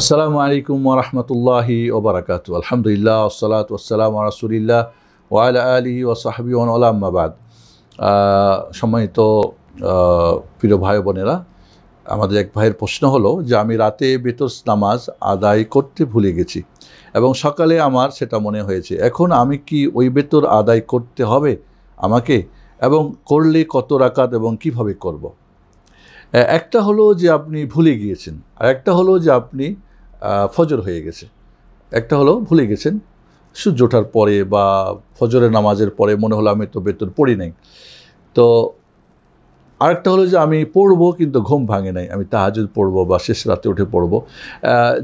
আসসালামু আলাইকুম ওরহমতুল্লাহি ওবরাকাত আলহামদুলিল্লাহ সালাত ওসালাম রাসুলিল্লাহ ওয়াল আলী ও সাহাবি ওলাম্মাবাদ সম্মানিত প্রিয় ভাই বোনেরা আমাদের এক ভাইয়ের প্রশ্ন হলো যে আমি রাতে বেতর নামাজ আদায় করতে ভুলে গেছি এবং সকালে আমার সেটা মনে হয়েছে এখন আমি কি ওই বেতর আদায় করতে হবে আমাকে এবং করলে কত রাকাত এবং কিভাবে করব। একটা হলো যে আপনি ভুলে গিয়েছেন আর একটা হলো যে আপনি ফজর হয়ে গেছে একটা হলো ভুলে গেছেন সূর্য ওঠার পরে বা ফজরের নামাজের পরে মনে হলো আমি তো বেতন পড়ি নাই তো আরেকটা হলো যে আমি পড়বো কিন্তু ঘুম ভাঙে নাই আমি তাহাজুদ পড়বো বা শেষ রাতে উঠে পড়বো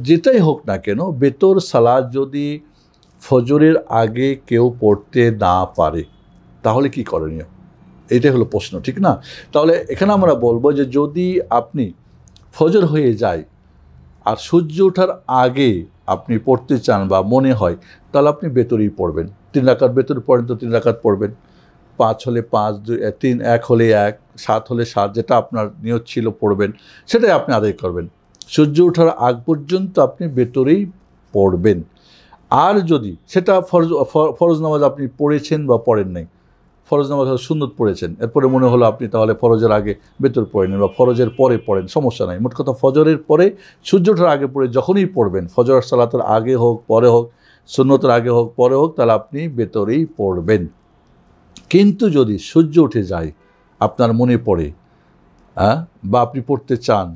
যেটাই হোক না কেন বেতর সালাদ যদি ফজরের আগে কেউ পড়তে না পারে তাহলে কি করণীয় এটাই হলো প্রশ্ন ঠিক না তাহলে এখানে আমরা বলবো যে যদি আপনি ফজর হয়ে যায় আর সূর্য ওঠার আগে আপনি পড়তে চান বা মনে হয় তাহলে আপনি বেতরেই পড়বেন তিন রাকাত বেতর পড়েন তো তিন রাকাত পড়বেন পাঁচ হলে পাঁচ দুই তিন এক হলে এক সাত হলে সাত যেটা আপনার নিয়ত ছিল পড়বেন সেটাই আপনি আদায় করবেন সূর্য ওঠার আগ পর্যন্ত আপনি বেতরেই পড়বেন আর যদি সেটা ফরজ ফরজ নামাজ আপনি পড়েছেন বা পড়েন নাই ফরজ নামাজ সুন্নত পড়েছেন এরপরে মনে হলো আপনি তাহলে ফরজের আগে বেতর পড়েন বা ফরজের পরে পড়েন সমস্যা নাই মোট কথা ফজরের পরে সূর্য ওঠার আগে পড়ে যখনই পড়বেন ফজর সালাতের আগে হোক পরে হোক সুন্নতের আগে হোক পরে হোক তাহলে আপনি বেতরেই পড়বেন কিন্তু যদি সূর্য উঠে যায় আপনার মনে পড়ে হ্যাঁ বা আপনি পড়তে চান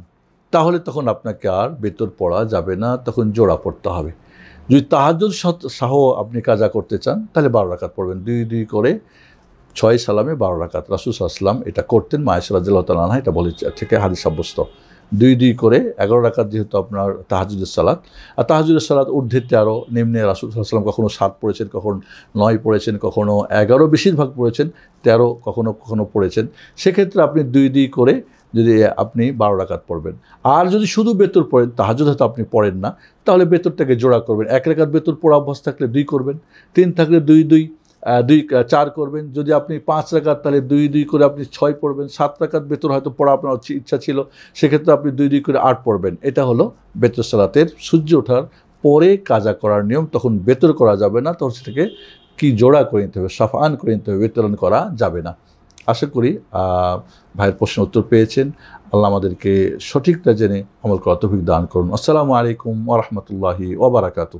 তাহলে তখন আপনাকে আর বেতর পড়া যাবে না তখন জোড়া পড়তে হবে যদি তাহাজ সাহ আপনি কাজা করতে চান তাহলে বারো রাখাত পড়বেন দুই দুই করে ছয় সালামে বারো রাকাত রাসুস আসলাম এটা করতেন মায়েসরাজ্লাহ তালানা এটা বলে থেকে হাদিস সাব্যস্ত দুই দুই করে এগারো রাকাত যেহেতু আপনার তাহাজুদের সালাত আর তাহাজুদের সালাত ঊর্ধ্বেতে আরও নিম্নে রাসুল সাল্লাম কখনও সাত পড়েছেন কখন নয় পড়েছেন কখনও এগারো বেশিরভাগ পড়েছেন তেরো কখনও কখনও পড়েছেন সেক্ষেত্রে আপনি দুই দুই করে যদি আপনি বারো রাকাত পড়বেন আর যদি শুধু বেতর পড়েন তাহাজুদ হয়তো আপনি পড়েন না তাহলে বেতরটাকে জোড়া করবেন এক রেখাত বেতর পড়া অভ্যাস থাকলে দুই করবেন তিন থাকলে দুই দুই দুই চার করবেন যদি আপনি পাঁচ রাখাত তাহলে দুই দুই করে আপনি ছয় পড়বেন সাত রাখাত বেতন হয়তো পড়া আপনার ইচ্ছা ছিল সেক্ষেত্রে আপনি দুই দুই করে আট পড়বেন এটা হলো বেতর সালাতের সূর্য ওঠার পরে কাজা করার নিয়ম তখন বেতর করা যাবে না তখন সেটাকে কি জোড়া করে নিতে হবে সাফান করে নিতে হবে বিতরণ করা যাবে না আশা করি ভাইয়ের প্রশ্ন উত্তর পেয়েছেন আল্লাহ আমাদেরকে সঠিকটা জেনে আমল করা তৌফিক দান করুন আসসালামু আলাইকুম ওরহমতুল্লাহি ওবরাকাতু